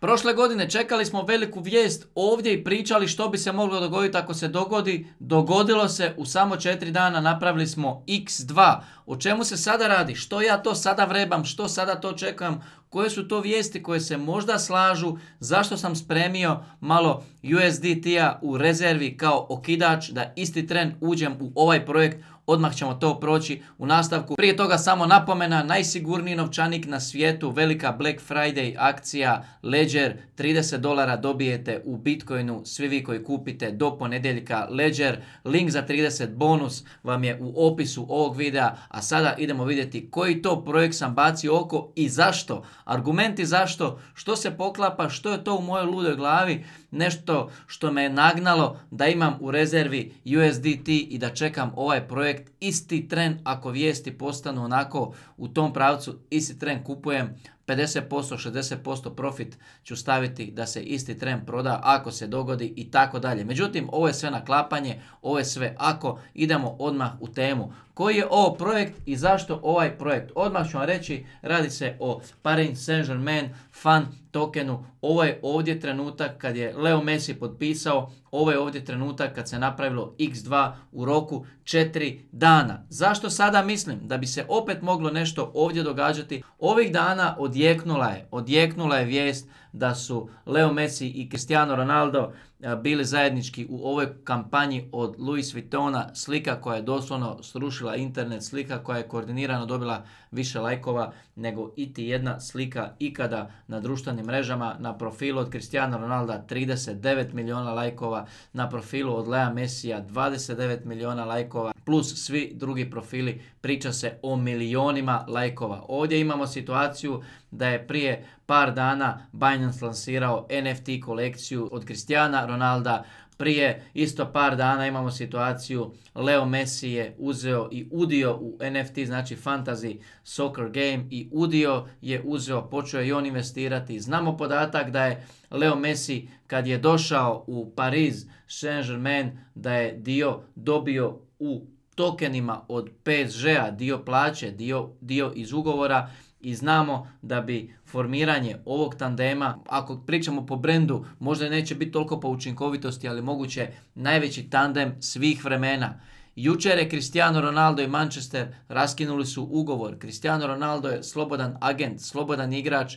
Prošle godine čekali smo veliku vijest ovdje i pričali što bi se moglo dogoditi ako se dogodi. Dogodilo se, u samo četiri dana napravili smo x2. O čemu se sada radi? Što ja to sada vrebam? Što sada to čekam? Koje su to vijesti koje se možda slažu, zašto sam spremio malo USDT-a u rezervi kao okidač da isti tren uđem u ovaj projekt Odmah ćemo to proći u nastavku. Prije toga samo napomena, najsigurniji novčanik na svijetu, velika Black Friday akcija Ledger, 30 dolara dobijete u Bitcoinu, svi vi koji kupite do ponedjeljka Ledger, link za 30 bonus vam je u opisu ovog videa, a sada idemo vidjeti koji to projekt sam bacio oko i zašto, Argumenti zašto, što se poklapa, što je to u mojoj ludoj glavi, nešto što me je nagnalo da imam u rezervi USDT i da čekam ovaj projekt isti tren ako vijesti postanu onako u tom pravcu, isti tren kupujem 50%, 60% profit ću staviti da se isti tren proda ako se dogodi i tako dalje. Međutim, ovo je sve naklapanje, ovo je sve ako, idemo odmah u temu. Koji je ovo projekt i zašto ovaj projekt? Odmah ću vam reći, radi se o Paris Saint-Germain fan tokenu. Ovo je ovdje trenutak kad je Leo Messi potpisao, ovo je ovdje trenutak kad se napravilo x2 u roku 4 dana. Zašto sada mislim da bi se opet moglo nešto ovdje događati? Ovih dana od odjeknula je, odjeknula je vijest da su Leo Messi i Cristiano Ronaldo eh, bili zajednički u ovoj kampanji od Louis Vuittona, slika koja je doslovno srušila internet, slika koja je koordinirano dobila više lajkova nego iti jedna slika ikada na društvenim mrežama. Na profilu od Cristiano Ronalda 39 milijuna lajkova, na profilu od Lea Messija 29 milijuna lajkova, plus svi drugi profili priča se o milionima lajkova. Ovdje imamo situaciju da je prije par dana Bajn Binance NFT kolekciju od Cristiana Ronalda, prije isto par dana imamo situaciju Leo Messi je uzeo i udio u NFT, znači fantasy soccer game i udio je uzeo, počeo je i on investirati. Znamo podatak da je Leo Messi kad je došao u Pariz Saint-Germain da je dio dobio u tokenima od PSG-a, dio plaće, dio, dio iz ugovora i znamo da bi formiranje ovog tandema, ako pričamo po brendu, možda neće biti toliko po učinkovitosti, ali moguće najveći tandem svih vremena. Jučer je Cristiano Ronaldo i Manchester raskinuli su ugovor. Cristiano Ronaldo je slobodan agent, slobodan igrač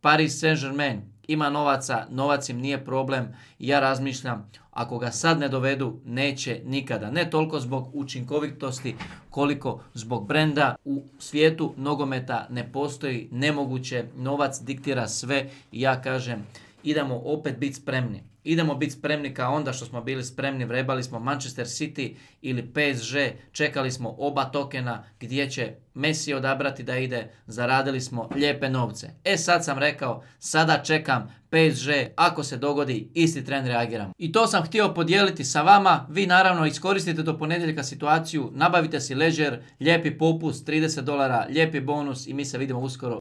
Paris Saint-Germain ima novaca, novac im nije problem. Ja razmišljam, ako ga sad ne dovedu, neće nikada. Ne toliko zbog učinkovitosti, koliko zbog brenda. U svijetu nogometa ne postoji nemoguće, novac diktira sve. Ja kažem, idemo opet biti spremni. Idemo biti spremni kao onda što smo bili spremni, vrebali smo Manchester City ili PSG, čekali smo oba tokena gdje će Messi odabrati da ide, zaradili smo lijepe novce. E sad sam rekao, sada čekam PSG, ako se dogodi, isti tren reagiram. I to sam htio podijeliti sa vama, vi naravno iskoristite do ponedjeljka situaciju, nabavite si ležer, lijepi popust, 30 dolara, lijepi bonus i mi se vidimo uskoro